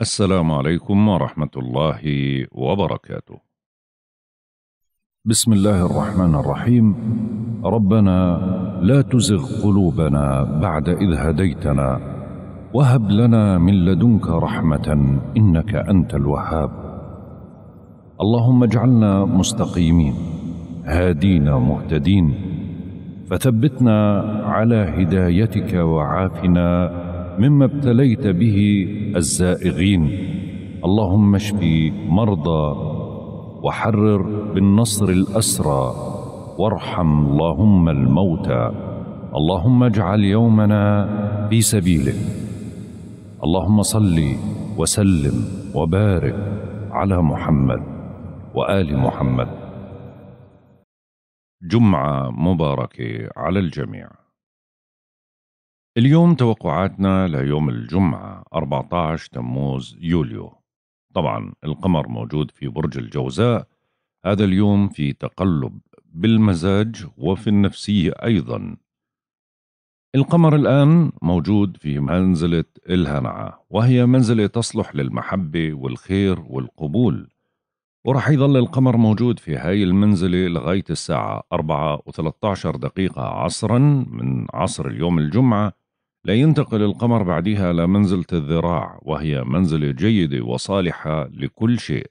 السلام عليكم ورحمة الله وبركاته. بسم الله الرحمن الرحيم. ربنا لا تزغ قلوبنا بعد إذ هديتنا وهب لنا من لدنك رحمة إنك أنت الوهاب. اللهم اجعلنا مستقيمين هادينا مهتدين فثبتنا على هدايتك وعافنا مما ابتليت به الزائغين اللهم اشف مرضى وحرر بالنصر الأسرى وارحم اللهم الموتى اللهم اجعل يومنا في سبيلك اللهم صل وسلم وبارك على محمد وآل محمد جمعة مباركة على الجميع اليوم توقعاتنا ليوم الجمعة 14 تموز يوليو طبعا القمر موجود في برج الجوزاء هذا اليوم في تقلب بالمزاج وفي النفسية أيضا القمر الآن موجود في منزلة الهنعة وهي منزلة تصلح للمحبة والخير والقبول ورح يظل القمر موجود في هاي المنزلة لغاية الساعة 4 و13 دقيقة عصرا من عصر اليوم الجمعة لا ينتقل القمر بعدها إلى منزلة الذراع وهي منزلة جيدة وصالحة لكل شيء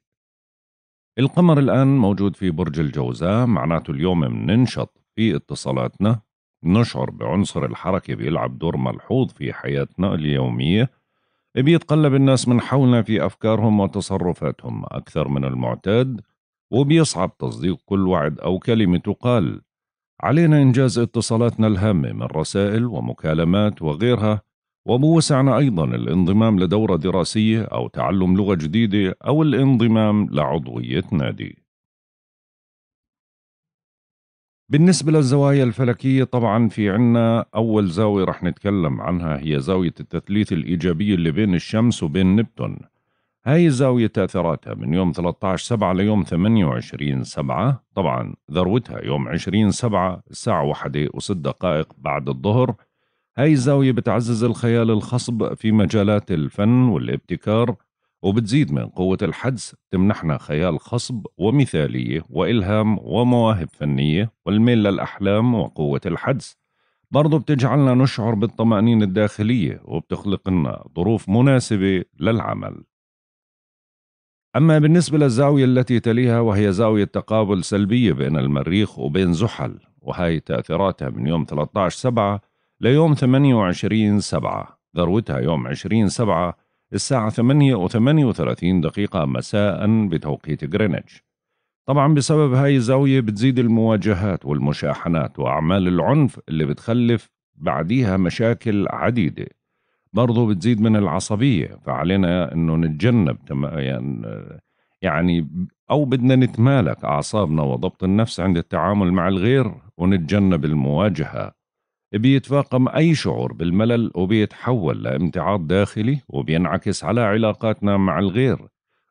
القمر الآن موجود في برج الجوزاء معناته اليوم مننشط في اتصالاتنا نشعر بعنصر الحركة بيلعب دور ملحوظ في حياتنا اليومية بيتقلب الناس من حولنا في أفكارهم وتصرفاتهم أكثر من المعتاد وبيصعب تصديق كل وعد أو كلمة تقال علينا إنجاز اتصالاتنا الهامة من رسائل ومكالمات وغيرها وبوسعنا أيضا الانضمام لدورة دراسية أو تعلم لغة جديدة أو الانضمام لعضوية نادي بالنسبة للزوايا الفلكية طبعا في عنا أول زاوية رح نتكلم عنها هي زاوية التثليث الإيجابية اللي بين الشمس وبين نبتون هاي الزاوية تأثيراتها من يوم 13 سبعة ليوم 28 سبعة طبعا ذروتها يوم 20 سبعة الساعة واحدة وست دقائق بعد الظهر هاي الزاوية بتعزز الخيال الخصب في مجالات الفن والابتكار وبتزيد من قوة الحدس تمنحنا خيال خصب ومثالية وإلهام ومواهب فنية والميل للأحلام وقوة الحدس برضو بتجعلنا نشعر بالطمأنينة الداخلية وبتخلق لنا ظروف مناسبة للعمل أما بالنسبة للزاوية التي تليها وهي زاوية تقابل سلبية بين المريخ وبين زحل وهي تأثيراتها من يوم 13 سبعة ليوم 28 سبعة ذروتها يوم 20 سبعة الساعة 8 و 38 دقيقة مساء بتوقيت غرينتش طبعا بسبب هاي الزاوية بتزيد المواجهات والمشاحنات وأعمال العنف اللي بتخلف بعديها مشاكل عديدة برضه بتزيد من العصبية فعلينا أنه نتجنب يعني،, يعني أو بدنا نتمالك أعصابنا وضبط النفس عند التعامل مع الغير ونتجنب المواجهة بيتفاقم أي شعور بالملل وبيتحول لامتعاض داخلي وبينعكس على علاقاتنا مع الغير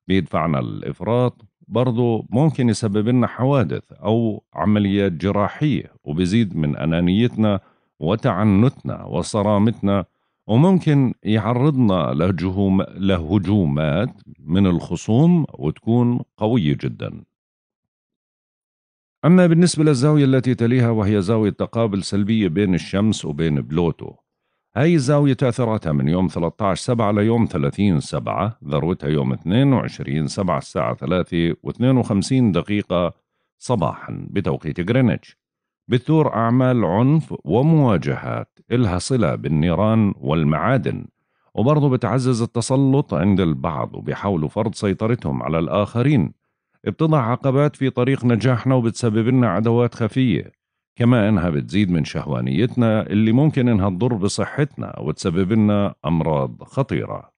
بيدفعنا الإفراط برضه ممكن يسبب لنا حوادث أو عمليات جراحية وبيزيد من أنانيتنا وتعنتنا وصرامتنا وممكن يعرضنا لهجوم لهجومات من الخصوم وتكون قوية جدا أما بالنسبة للزاوية التي تليها وهي زاوية تقابل سلبية بين الشمس وبين بلوتو هاي الزاوية تأثرتها من يوم 13 7 ليوم 30 7 ذروتها يوم 22 7 الساعة 3 و52 دقيقة صباحا بتوقيت غرينتش بتثور أعمال عنف ومواجهات إلها صلة بالنيران والمعادن وبرضه بتعزز التسلط عند البعض وبيحاولوا فرض سيطرتهم على الآخرين بتضع عقبات في طريق نجاحنا وبتسبب لنا عدوات خفية كما إنها بتزيد من شهوانيتنا اللي ممكن إنها تضر بصحتنا وتسبب لنا أمراض خطيرة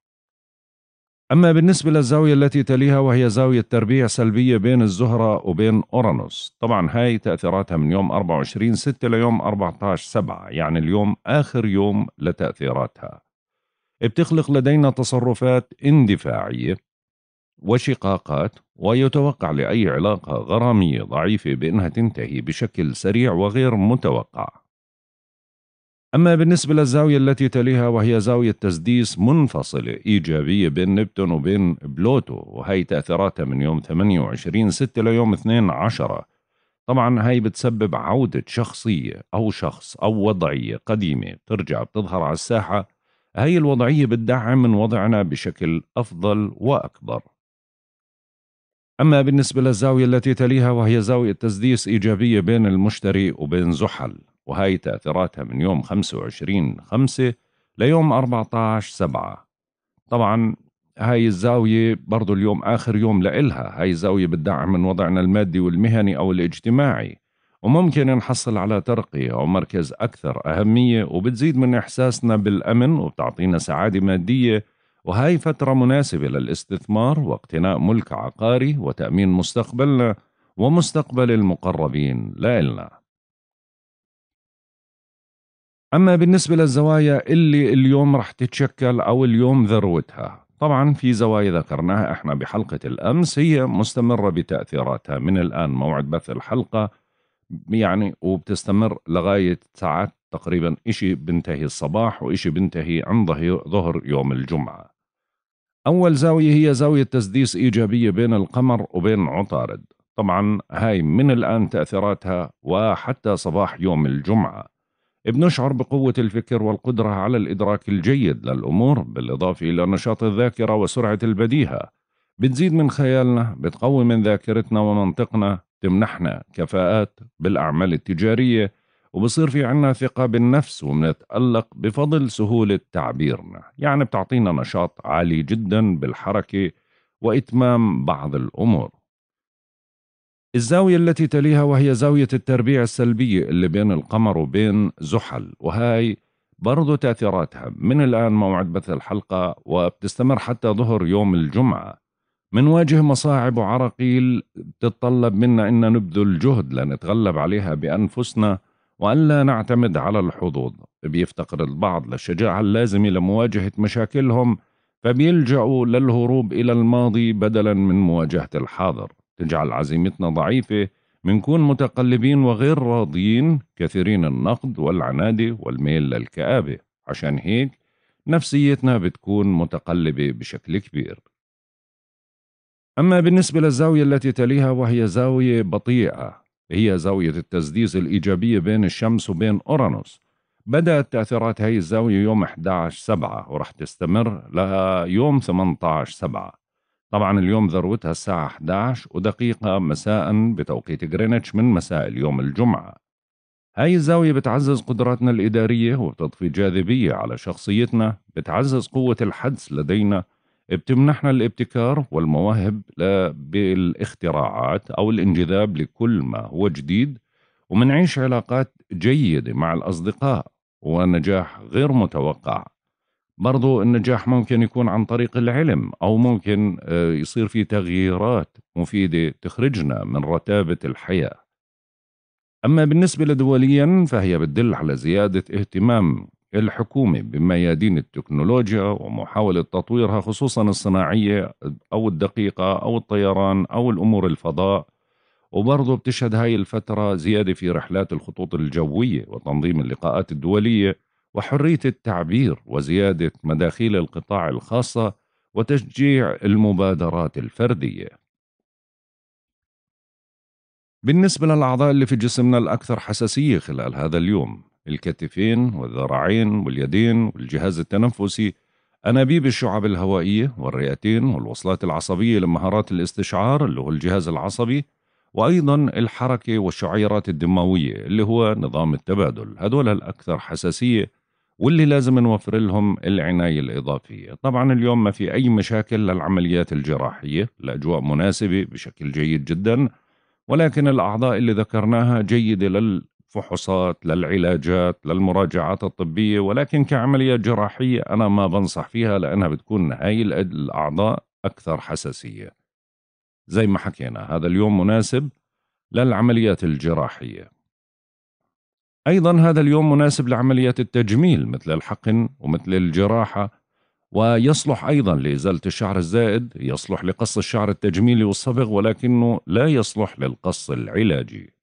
أما بالنسبة للزاوية التي تليها وهي زاوية تربيع سلبية بين الزهرة وبين أورانوس طبعا هاي تأثيراتها من يوم 24 6 ليوم 14 7 يعني اليوم آخر يوم لتأثيراتها بتخلق لدينا تصرفات اندفاعية وشقاقات ويتوقع لأي علاقة غرامية ضعيفة بأنها تنتهي بشكل سريع وغير متوقع أما بالنسبة للزاوية التي تليها وهي زاوية تسديس منفصلة إيجابية بين نبتون وبين بلوتو وهي تأثيراتها من يوم 28 6 ليوم 12 طبعا هاي بتسبب عودة شخصية أو شخص أو وضعية قديمة بترجع بتظهر على الساحة هاي الوضعية بتدعم من وضعنا بشكل أفضل وأكبر أما بالنسبة للزاوية التي تليها وهي زاوية تسديس إيجابية بين المشتري وبين زحل وهي تأثيراتها من يوم 25 5 ليوم 14 7 طبعا هاي الزاوية برضو اليوم آخر يوم لإلها هاي الزاوية بتدعم من وضعنا المادي والمهني أو الاجتماعي وممكن نحصل على ترقية أو مركز أكثر أهمية وبتزيد من إحساسنا بالأمن وبتعطينا سعادة مادية وهاي فترة مناسبة للاستثمار واقتناء ملك عقاري وتأمين مستقبلنا ومستقبل المقربين لإلنا أما بالنسبة للزوايا اللي اليوم رح تتشكل أو اليوم ذروتها طبعا في زوايا ذكرناها احنا بحلقة الأمس هي مستمرة بتأثيراتها من الآن موعد بث الحلقة يعني وبتستمر لغاية ساعات تقريبا إشي بنتهي الصباح وإشي بنتهي عند ظهر يوم الجمعة أول زاوية هي زاوية تسديس إيجابية بين القمر وبين عطارد طبعا هاي من الآن تأثيراتها وحتى صباح يوم الجمعة بنشعر بقوة الفكر والقدرة على الإدراك الجيد للأمور بالإضافة إلى نشاط الذاكرة وسرعة البديهة بتزيد من خيالنا بتقوي من ذاكرتنا ومنطقنا تمنحنا كفاءات بالأعمال التجارية وبصير في عنا ثقة بالنفس ومنتألق بفضل سهولة تعبيرنا يعني بتعطينا نشاط عالي جدا بالحركة وإتمام بعض الأمور الزاوية التي تليها وهي زاوية التربيع السلبي اللي بين القمر وبين زحل وهاي برضو تأثيراتها من الآن موعد بث الحلقة وبتستمر حتى ظهر يوم الجمعة منواجه مصاعب وعراقيل بتتطلب منا أن نبذل جهد لنتغلب عليها بأنفسنا وأن لا نعتمد على الحظوظ بيفتقر البعض للشجاعة اللازمة لمواجهة مشاكلهم فبيلجأوا للهروب إلى الماضي بدلا من مواجهة الحاضر تجعل عزيمتنا ضعيفة منكون متقلبين وغير راضيين كثيرين النقد والعنادة والميل للكآبة عشان هيك نفسيتنا بتكون متقلبة بشكل كبير أما بالنسبة للزاوية التي تليها وهي زاوية بطيئة هي زاوية التسديس الإيجابية بين الشمس وبين أورانوس بدأت تأثيرات هاي الزاوية يوم 11 سبعة ورح تستمر لها يوم 18 سبعة طبعا اليوم ذروتها الساعة 11 ودقيقة مساء بتوقيت جرينتش من مساء اليوم الجمعة هاي الزاوية بتعزز قدراتنا الإدارية وبتضفي جاذبية على شخصيتنا بتعزز قوة الحدس لدينا بتمنحنا الابتكار والمواهب بالاختراعات أو الانجذاب لكل ما هو جديد ومنعيش علاقات جيدة مع الأصدقاء ونجاح غير متوقع برضو النجاح ممكن يكون عن طريق العلم أو ممكن آه، يصير في تغييرات مفيدة تخرجنا من رتابة الحياة أما بالنسبة لدوليا فهي بتدل على زيادة اهتمام الحكومة بميادين التكنولوجيا ومحاولة تطويرها خصوصا الصناعية أو الدقيقة أو الطيران أو الأمور الفضاء وبرضه بتشهد هاي الفترة زيادة في رحلات الخطوط الجوية وتنظيم اللقاءات الدولية وحريه التعبير وزياده مداخيل القطاع الخاصه وتشجيع المبادرات الفرديه بالنسبه للاعضاء اللي في جسمنا الاكثر حساسيه خلال هذا اليوم الكتفين والذراعين واليدين والجهاز التنفسي أنابيب الشعب الهوائية والرئتين والوصلات العصبية لمهارات الاستشعار اللي هو الجهاز العصبي وأيضا الحركة والشعيرات الدموية اللي هو نظام التبادل هذول الأكثر حساسية واللي لازم نوفر لهم العناية الإضافية طبعا اليوم ما في أي مشاكل للعمليات الجراحية الأجواء مناسبة بشكل جيد جدا ولكن الأعضاء اللي ذكرناها جيدة للفحوصات للعلاجات للمراجعات الطبية ولكن كعمليات جراحية أنا ما بنصح فيها لأنها بتكون هاي الأعضاء أكثر حساسية زي ما حكينا هذا اليوم مناسب للعمليات الجراحية أيضا هذا اليوم مناسب لعمليات التجميل مثل الحقن ومثل الجراحة ويصلح أيضا لإزالة الشعر الزائد يصلح لقص الشعر التجميلي والصبغ ولكنه لا يصلح للقص العلاجي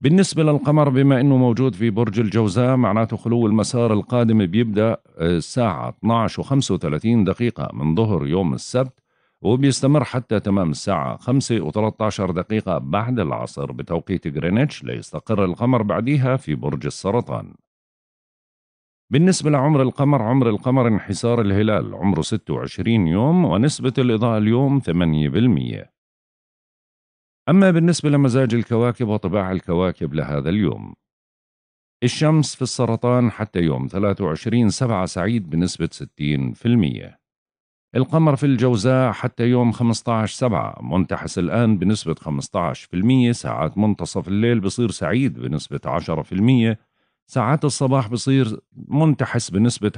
بالنسبة للقمر بما أنه موجود في برج الجوزاء معناته خلو المسار القادم بيبدأ آه، الساعة 12 و35 دقيقة من ظهر يوم السبت وبيستمر حتى تمام الساعة 5 و13 دقيقة بعد العصر بتوقيت غرينتش ليستقر القمر بعديها في برج السرطان بالنسبة لعمر القمر عمر القمر انحسار الهلال عمره 26 يوم ونسبة الإضاءة اليوم 8% أما بالنسبة لمزاج الكواكب وطباع الكواكب لهذا اليوم الشمس في السرطان حتى يوم 23 سبعة سعيد بنسبة 60% القمر في الجوزاء حتى يوم 15 سبعة منتحس الآن بنسبة 15% ساعات منتصف الليل بصير سعيد بنسبة 10% ساعات الصباح بصير منتحس بنسبة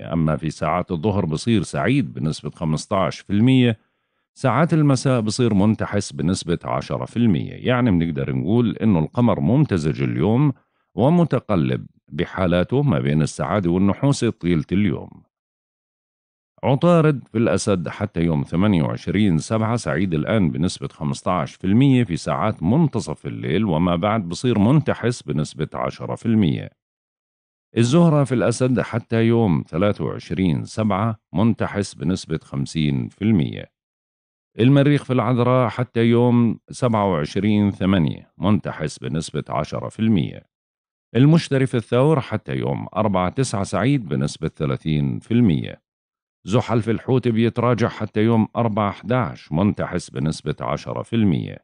10% أما في ساعات الظهر بصير سعيد بنسبة 15% ساعات المساء بصير منتحس بنسبة 10% يعني بنقدر نقول إنه القمر ممتزج اليوم ومتقلب بحالاته ما بين السعادة والنحوس طيلة اليوم عطارد في الأسد حتى يوم 28 سبعة سعيد الآن بنسبة 15% في ساعات منتصف الليل وما بعد بصير منتحس بنسبة 10% الزهرة في الأسد حتى يوم 23 سبعة منتحس بنسبة 50% المريخ في العذراء حتى يوم 27 ثمانية منتحس بنسبة 10% المشتري في الثور حتى يوم 4 9 سعيد بنسبة 30% زحل الحوت بيتراجع حتى يوم 4/11 منتحس بنسبة 10%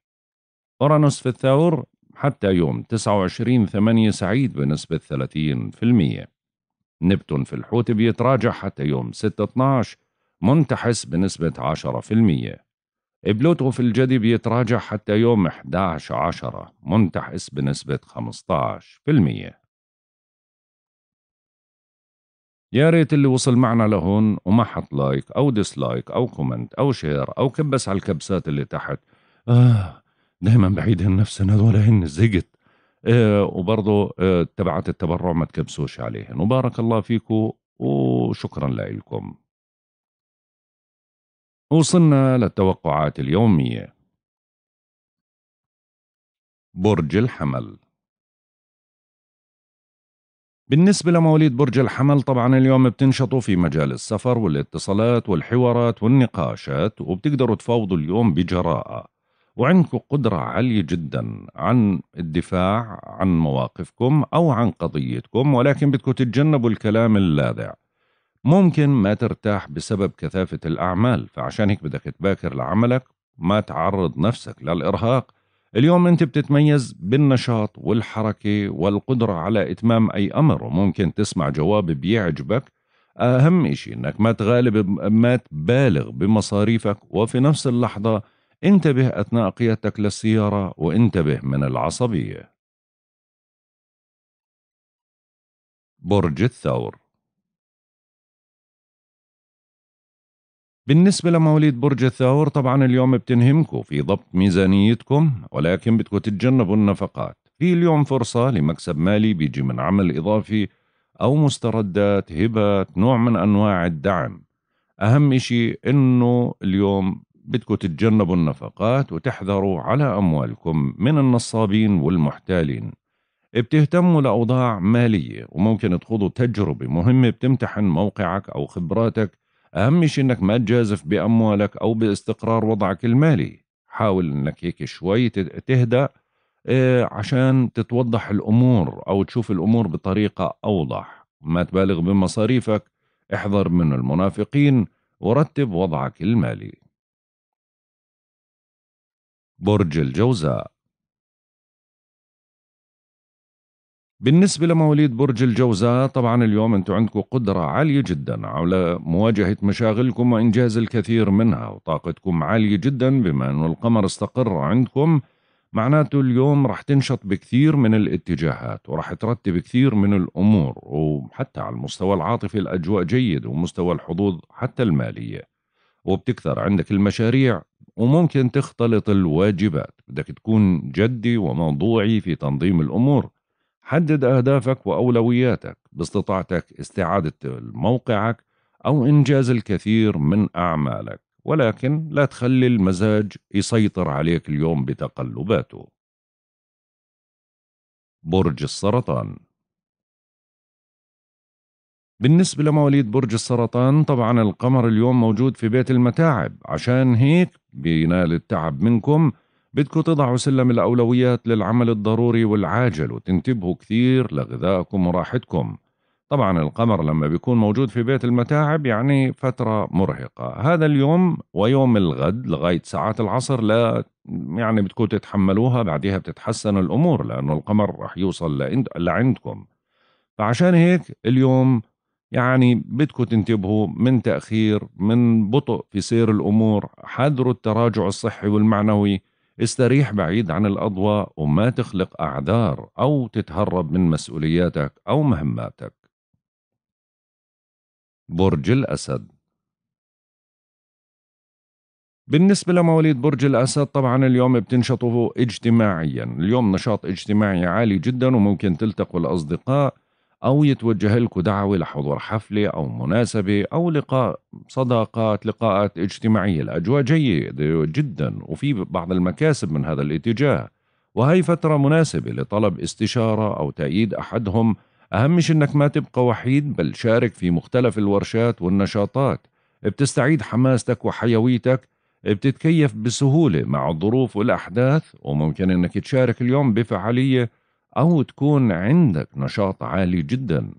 أورانوس في الثور حتى يوم 29/8 سعيد بنسبة 30% نبتون في الحوت بيتراجع حتى يوم 6/12 منتحس بنسبة 10% بلوتو في الجدي بيتراجع حتى يوم 11/10 منتحس بنسبة 15% يا ريت اللي وصل معنا لهون وما حط لايك أو ديسلايك أو كومنت أو شير أو كبس على الكبسات اللي تحت آه دايما بعيد عن نفسنا هذول هن زقت آه وبرضه آه تبعت التبرع ما تكبسوش عليهن وبارك الله فيكم وشكرا لكم وصلنا للتوقعات اليومية برج الحمل بالنسبة لمواليد برج الحمل طبعا اليوم بتنشطوا في مجال السفر والاتصالات والحوارات والنقاشات وبتقدروا تفاوضوا اليوم بجراءة وعندكم قدرة عالية جدا عن الدفاع عن مواقفكم أو عن قضيتكم ولكن بدكم تتجنبوا الكلام اللاذع ممكن ما ترتاح بسبب كثافة الأعمال فعشان هيك بدك تباكر لعملك ما تعرض نفسك للإرهاق اليوم أنت بتتميز بالنشاط والحركة والقدرة على إتمام أي أمر وممكن تسمع جواب بيعجبك أهم شيء أنك ما تغالب ما تبالغ بمصاريفك وفي نفس اللحظة انتبه أثناء قيادتك للسيارة وانتبه من العصبية برج الثور بالنسبة لمواليد برج الثور طبعا اليوم بتنهمكم في ضبط ميزانيتكم ولكن بدكم تتجنبوا النفقات في اليوم فرصة لمكسب مالي بيجي من عمل إضافي أو مستردات هبات نوع من أنواع الدعم أهم إشي إنه اليوم بدكم تتجنبوا النفقات وتحذروا على أموالكم من النصابين والمحتالين بتهتموا لأوضاع مالية وممكن تخوضوا تجربة مهمة بتمتحن موقعك أو خبراتك أهم شيء إنك ما تجازف بأموالك أو باستقرار وضعك المالي حاول إنك هيك شوي تهدأ آه، عشان تتوضح الأمور أو تشوف الأمور بطريقة أوضح ما تبالغ بمصاريفك احذر من المنافقين ورتب وضعك المالي برج الجوزاء بالنسبة لمواليد برج الجوزاء طبعا اليوم انتم عندكم قدرة عالية جدا على مواجهة مشاغلكم وإنجاز الكثير منها وطاقتكم عالية جدا بما أنه القمر استقر عندكم معناته اليوم رح تنشط بكثير من الاتجاهات ورح ترتب كثير من الأمور وحتى على المستوى العاطفي الأجواء جيد ومستوى الحظوظ حتى المالية وبتكثر عندك المشاريع وممكن تختلط الواجبات بدك تكون جدي وموضوعي في تنظيم الأمور حدد أهدافك وأولوياتك باستطاعتك استعادة موقعك أو إنجاز الكثير من أعمالك ولكن لا تخلي المزاج يسيطر عليك اليوم بتقلباته برج السرطان بالنسبة لمواليد برج السرطان طبعا القمر اليوم موجود في بيت المتاعب عشان هيك بينال التعب منكم بدكم تضعوا سلم الأولويات للعمل الضروري والعاجل وتنتبهوا كثير لغذائكم وراحتكم طبعا القمر لما بيكون موجود في بيت المتاعب يعني فترة مرهقة هذا اليوم ويوم الغد لغاية ساعات العصر لا يعني بتكون تتحملوها بعدها بتتحسن الأمور لأنه القمر رح يوصل لعندكم فعشان هيك اليوم يعني بدكم تنتبهوا من تأخير من بطء في سير الأمور حذروا التراجع الصحي والمعنوي استريح بعيد عن الأضواء وما تخلق أعذار أو تتهرب من مسؤولياتك أو مهماتك برج الأسد بالنسبة لمواليد برج الأسد طبعا اليوم بتنشطوا اجتماعيا اليوم نشاط اجتماعي عالي جدا وممكن تلتقوا الأصدقاء أو يتوجه لكم دعوة لحضور حفلة أو مناسبة أو لقاء صداقات لقاءات اجتماعية الأجواء جيدة جدا وفي بعض المكاسب من هذا الاتجاه وهي فترة مناسبة لطلب استشارة أو تأييد أحدهم أهم شيء أنك ما تبقى وحيد بل شارك في مختلف الورشات والنشاطات بتستعيد حماستك وحيويتك بتتكيف بسهولة مع الظروف والأحداث وممكن أنك تشارك اليوم بفعالية أو تكون عندك نشاط عالي جدا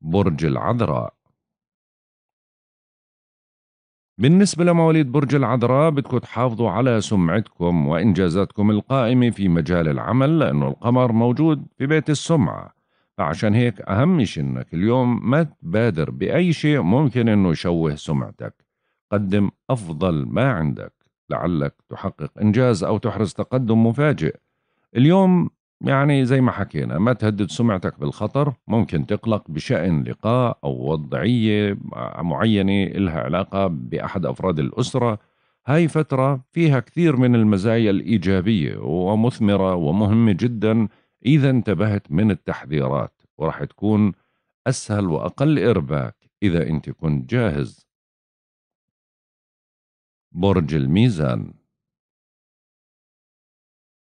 برج العذراء بالنسبة لمواليد برج العذراء بدكم تحافظوا على سمعتكم وإنجازاتكم القائمة في مجال العمل لأنه القمر موجود في بيت السمعة فعشان هيك أهم شيء إنك اليوم ما تبادر بأي شيء ممكن إنه يشوه سمعتك قدم أفضل ما عندك لعلك تحقق إنجاز أو تحرز تقدم مفاجئ اليوم يعني زي ما حكينا ما تهدد سمعتك بالخطر ممكن تقلق بشأن لقاء أو وضعية معينة إلها علاقة بأحد أفراد الأسرة هاي فترة فيها كثير من المزايا الإيجابية ومثمرة ومهمة جدا إذا انتبهت من التحذيرات وراح تكون أسهل وأقل إرباك إذا أنت كنت جاهز برج الميزان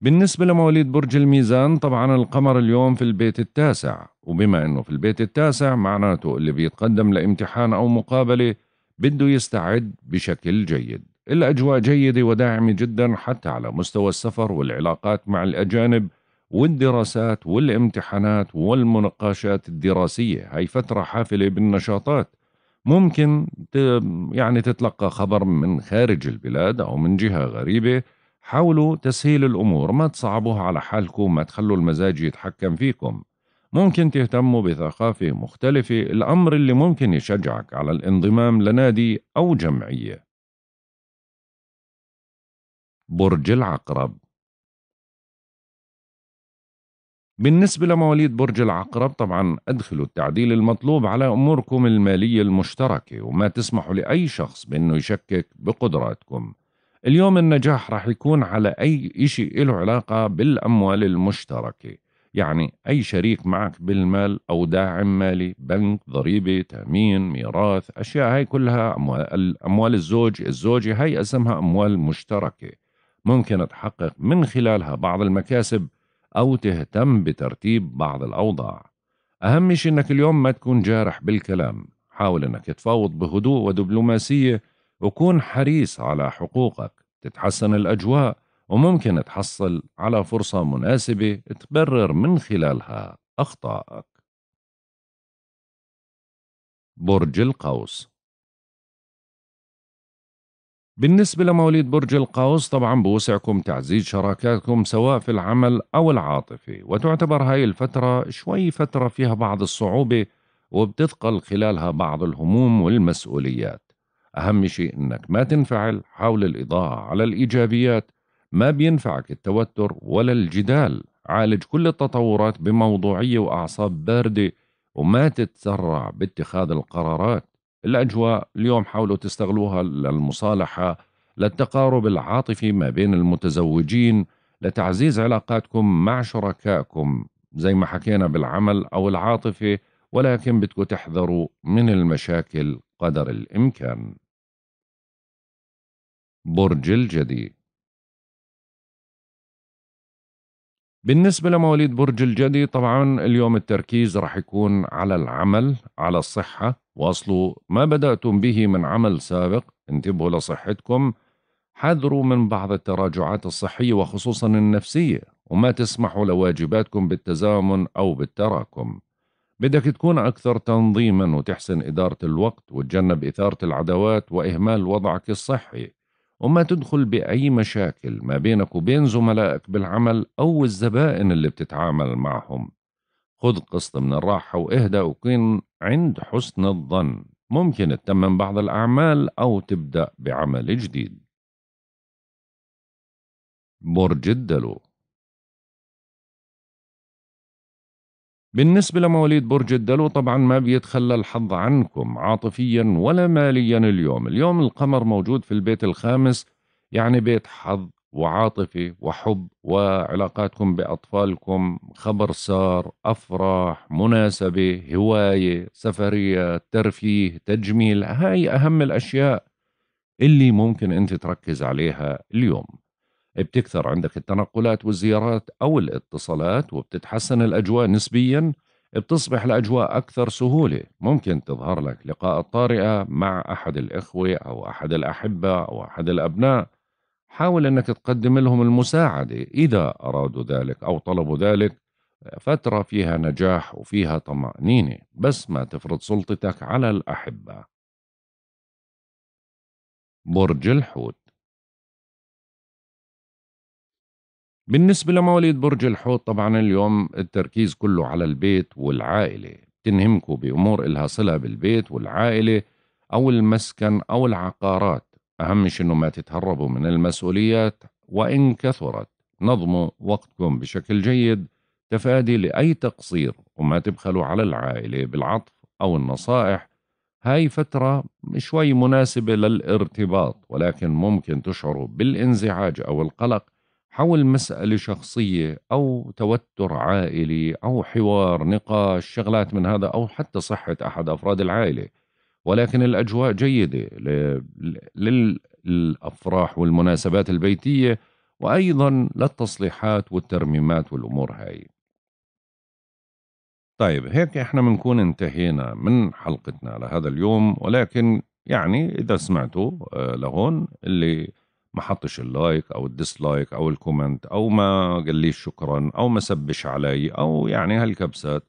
بالنسبة لمواليد برج الميزان طبعا القمر اليوم في البيت التاسع وبما انه في البيت التاسع معناته اللي بيتقدم لامتحان او مقابلة بده يستعد بشكل جيد الأجواء جيدة وداعمة جدا حتى على مستوى السفر والعلاقات مع الأجانب والدراسات والامتحانات والمناقشات الدراسية هاي فترة حافلة بالنشاطات ممكن يعني تتلقى خبر من خارج البلاد أو من جهة غريبة حاولوا تسهيل الأمور ما تصعبوها على حالكم ما تخلوا المزاج يتحكم فيكم ممكن تهتموا بثقافة مختلفة الأمر اللي ممكن يشجعك على الانضمام لنادي أو جمعية برج العقرب بالنسبة لمواليد برج العقرب طبعا أدخلوا التعديل المطلوب على أموركم المالية المشتركة وما تسمحوا لأي شخص بأنه يشكك بقدراتكم اليوم النجاح رح يكون على أي إشي له علاقة بالأموال المشتركة يعني أي شريك معك بالمال أو داعم مالي بنك ضريبة تأمين ميراث أشياء هاي كلها أموال, أموال الزوج الزوجة هاي اسمها أموال مشتركة ممكن تحقق من خلالها بعض المكاسب أو تهتم بترتيب بعض الأوضاع أهم شيء أنك اليوم ما تكون جارح بالكلام حاول أنك تفاوض بهدوء ودبلوماسية وكون حريص على حقوقك تتحسن الأجواء وممكن تحصل على فرصة مناسبة تبرر من خلالها أخطائك برج القوس بالنسبة لمواليد برج القوس طبعا بوسعكم تعزيز شراكاتكم سواء في العمل أو العاطفة وتعتبر هاي الفترة شوي فترة فيها بعض الصعوبة وبتثقل خلالها بعض الهموم والمسؤوليات أهم شيء أنك ما تنفعل حول الإضاءة على الإيجابيات ما بينفعك التوتر ولا الجدال عالج كل التطورات بموضوعية وأعصاب باردة وما تتسرع باتخاذ القرارات الأجواء اليوم حاولوا تستغلوها للمصالحة للتقارب العاطفي ما بين المتزوجين لتعزيز علاقاتكم مع شركائكم زي ما حكينا بالعمل أو العاطفة ولكن بدكم تحذروا من المشاكل قدر الإمكان برج الجدي بالنسبة لمواليد برج الجدي طبعا اليوم التركيز راح يكون على العمل على الصحة واصلوا ما بدأتم به من عمل سابق انتبهوا لصحتكم حذروا من بعض التراجعات الصحية وخصوصا النفسية وما تسمحوا لواجباتكم بالتزامن أو بالتراكم بدك تكون أكثر تنظيما وتحسن إدارة الوقت وتجنب إثارة العداوات وإهمال وضعك الصحي وما تدخل بأي مشاكل ما بينك وبين زملائك بالعمل أو الزبائن اللي بتتعامل معهم خذ قسط من الراحة واهدأ وكن عند حسن الظن ممكن تتمم بعض الأعمال أو تبدأ بعمل جديد برج الدلو بالنسبة لمواليد برج الدلو طبعا ما بيتخلى الحظ عنكم عاطفيا ولا ماليا اليوم اليوم القمر موجود في البيت الخامس يعني بيت حظ وعاطفة وحب وعلاقاتكم بأطفالكم خبر سار أفراح مناسبة هواية سفرية ترفيه تجميل هاي أهم الأشياء اللي ممكن أنت تركز عليها اليوم بتكثر عندك التنقلات والزيارات أو الاتصالات وبتتحسن الأجواء نسبيا بتصبح الأجواء أكثر سهولة ممكن تظهر لك لقاءات طارئة مع أحد الإخوة أو أحد الأحبة أو أحد الأبناء حاول أنك تقدم لهم المساعدة إذا أرادوا ذلك أو طلبوا ذلك فترة فيها نجاح وفيها طمأنينة بس ما تفرض سلطتك على الأحبة برج الحوت بالنسبة لمواليد برج الحوت طبعا اليوم التركيز كله على البيت والعائلة تنهمكوا بأمور إلها صلة بالبيت والعائلة أو المسكن أو العقارات أهم شيء أنه ما تتهربوا من المسؤوليات وإن كثرت نظموا وقتكم بشكل جيد تفادي لأي تقصير وما تبخلوا على العائلة بالعطف أو النصائح هاي فترة شوي مناسبة للارتباط ولكن ممكن تشعروا بالانزعاج أو القلق حول مسألة شخصية أو توتر عائلي أو حوار نقاش شغلات من هذا أو حتى صحة أحد أفراد العائلة ولكن الأجواء جيدة للأفراح والمناسبات البيتية وأيضا للتصليحات والترميمات والأمور هاي طيب هيك احنا بنكون انتهينا من حلقتنا لهذا اليوم ولكن يعني إذا سمعتوا آه، لهون اللي ما حطش اللايك او الديسلايك او الكومنت او ما قاليش شكرا او ما سبش علي او يعني هالكبسات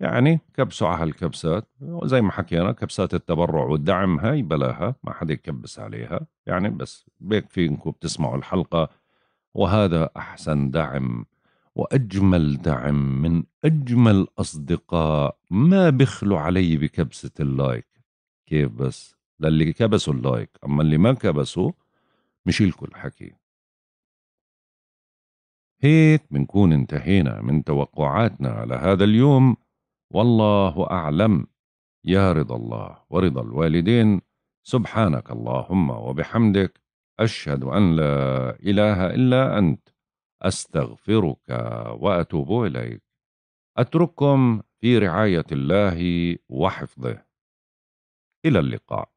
يعني كبسوا على هالكبسات زي ما حكينا كبسات التبرع والدعم هاي بلاها ما حد يكبس عليها يعني بس بيكفي انكم بتسمعوا الحلقه وهذا احسن دعم واجمل دعم من اجمل اصدقاء ما بخلوا علي بكبسه اللايك كيف بس للي كبسوا اللايك اما اللي ما كبسوا الكل الحكي هيك بنكون انتهينا من توقعاتنا على هذا اليوم والله أعلم يا رضا الله ورضا الوالدين سبحانك اللهم وبحمدك أشهد أن لا إله إلا أنت أستغفرك وأتوب إليك أترككم في رعاية الله وحفظه إلى اللقاء